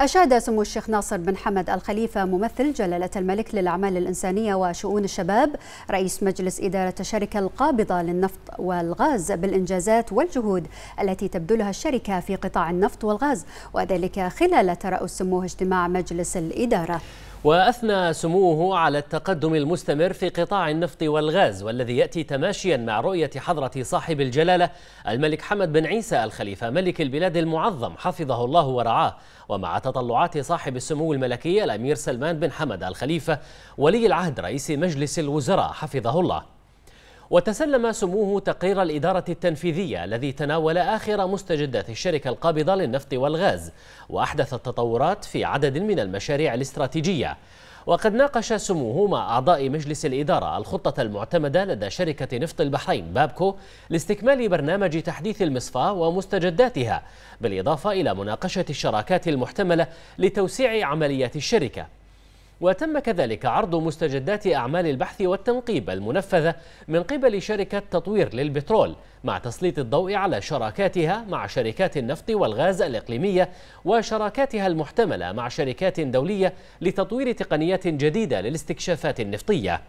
أشاد سمو الشيخ ناصر بن حمد الخليفة ممثل جلالة الملك للأعمال الإنسانية وشؤون الشباب رئيس مجلس إدارة الشركة القابضة للنفط والغاز بالإنجازات والجهود التي تبذلها الشركة في قطاع النفط والغاز وذلك خلال ترأس سموه اجتماع مجلس الإدارة وأثنى سموه على التقدم المستمر في قطاع النفط والغاز والذي يأتي تماشيا مع رؤية حضرة صاحب الجلالة الملك حمد بن عيسى الخليفة ملك البلاد المعظم حفظه الله ورعاه ومع تطلعات صاحب السمو الملكي الأمير سلمان بن حمد الخليفة ولي العهد رئيس مجلس الوزراء حفظه الله وتسلم سموه تقرير الإدارة التنفيذية الذي تناول آخر مستجدات الشركة القابضة للنفط والغاز وأحدث التطورات في عدد من المشاريع الاستراتيجية وقد ناقش سموه مع أعضاء مجلس الإدارة الخطة المعتمدة لدى شركة نفط البحرين بابكو لاستكمال برنامج تحديث المصفاة ومستجداتها بالإضافة إلى مناقشة الشراكات المحتملة لتوسيع عمليات الشركة وتم كذلك عرض مستجدات أعمال البحث والتنقيب المنفذة من قبل شركة تطوير للبترول مع تسليط الضوء على شراكاتها مع شركات النفط والغاز الإقليمية وشراكاتها المحتملة مع شركات دولية لتطوير تقنيات جديدة للاستكشافات النفطية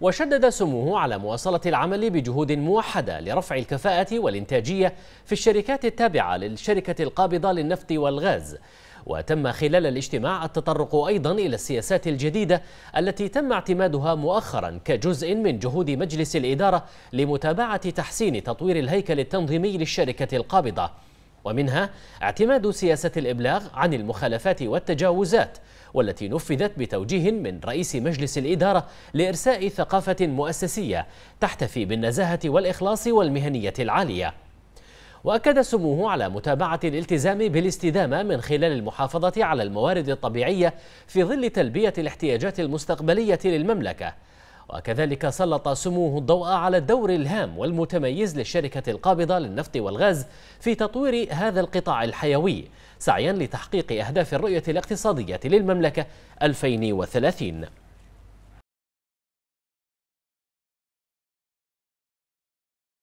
وشدد سموه على مواصلة العمل بجهود موحدة لرفع الكفاءة والإنتاجية في الشركات التابعة للشركة القابضة للنفط والغاز وتم خلال الاجتماع التطرق أيضا إلى السياسات الجديدة التي تم اعتمادها مؤخرا كجزء من جهود مجلس الإدارة لمتابعة تحسين تطوير الهيكل التنظيمي للشركة القابضة ومنها اعتماد سياسة الإبلاغ عن المخالفات والتجاوزات والتي نفذت بتوجيه من رئيس مجلس الإدارة لإرساء ثقافة مؤسسية تحتفي بالنزاهة والإخلاص والمهنية العالية وأكد سموه على متابعة الالتزام بالاستدامة من خلال المحافظة على الموارد الطبيعية في ظل تلبية الاحتياجات المستقبلية للمملكة وكذلك سلط سموه الضوء على الدور الهام والمتميز للشركة القابضة للنفط والغاز في تطوير هذا القطاع الحيوي سعيا لتحقيق أهداف الرؤية الاقتصادية للمملكة 2030